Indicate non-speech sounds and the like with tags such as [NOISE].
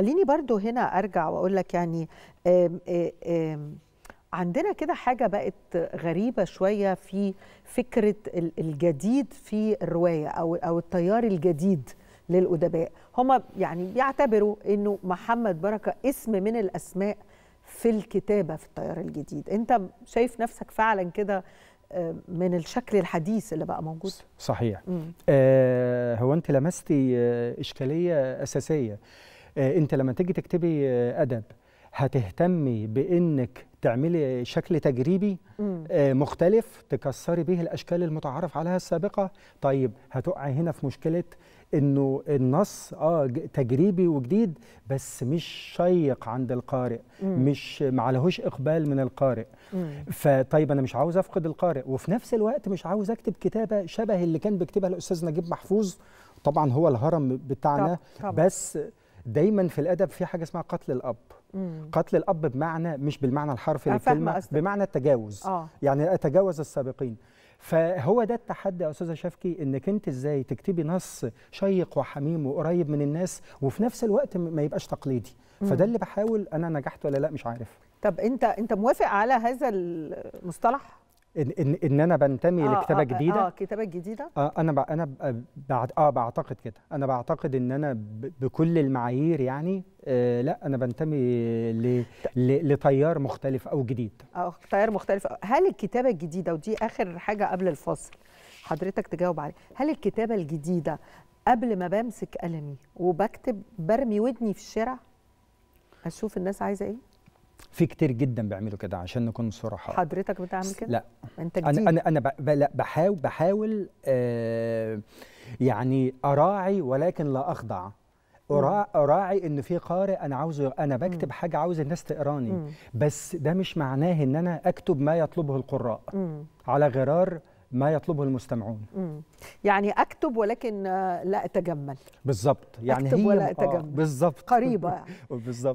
خليني برضو هنا ارجع واقول لك يعني آم آم عندنا كده حاجه بقت غريبه شويه في فكره الجديد في الروايه او او التيار الجديد للادباء هم يعني بيعتبروا انه محمد بركه اسم من الاسماء في الكتابه في التيار الجديد انت شايف نفسك فعلا كده من الشكل الحديث اللي بقى موجود صحيح آه هو انت لمستي آه، اشكاليه اساسيه آه، انت لما تيجي تكتبي آه، ادب هتهتمي بانك تعملي شكل تجريبي آه، مختلف تكسري به الاشكال المتعارف عليها السابقه طيب هتقعي هنا في مشكله انه النص اه تجريبي وجديد بس مش شيق عند القارئ مم. مش ما عليهوش اقبال من القارئ مم. فطيب انا مش عاوز افقد القارئ وفي نفس الوقت مش عاوز اكتب كتابه شبه اللي كان بيكتبها الاستاذ نجيب محفوظ طبعا هو الهرم بتاعنا طب. طب. بس دايما في الادب في حاجه اسمها قتل الاب مم. قتل الاب بمعنى مش بالمعنى الحرفي للكلمه بمعنى التجاوز آه. يعني اتجاوز السابقين فهو ده التحدي يا استاذه شفكي انك انت ازاي تكتبي نص شيق وحميم وقريب من الناس وفي نفس الوقت ما يبقاش تقليدي مم. فده اللي بحاول انا نجحت ولا لا مش عارف طب انت انت موافق على هذا المصطلح ان ان انا بنتمي آه لكتابه آه جديده اه كتابه جديده آه انا انا بعد اه بعتقد كده انا بعتقد ان انا بكل المعايير يعني آه لا انا بنتمي ل ل لتيار مختلف او جديد اه تيار مختلف هل الكتابه الجديده ودي اخر حاجه قبل الفصل حضرتك تجاوب عليها هل الكتابه الجديده قبل ما بمسك قلمي وبكتب برمي ودني في الشارع اشوف الناس عايزه ايه في كتير جدا بيعملوا كده عشان نكون صراحة حضرتك بتعمل كده؟ لا انت جديد. انا انا, أنا بحاول بحاول آه، يعني اراعي ولكن لا اخضع اراعي ان في قارئ انا عاوزه انا بكتب حاجه عاوز الناس تقراني بس ده مش معناه ان انا اكتب ما يطلبه القراء على غرار ما يطلبه المستمعون يعني اكتب ولكن آه، لا اتجمل بالظبط يعني اكتب هي ولا آه، اتجمل بالظبط قريبه يعني. [LAUGHS] بالظبط